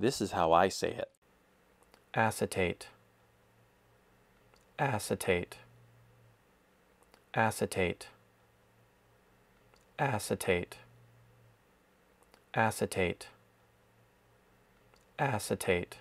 This is how I say it acetate, acetate, acetate, acetate, acetate, acetate.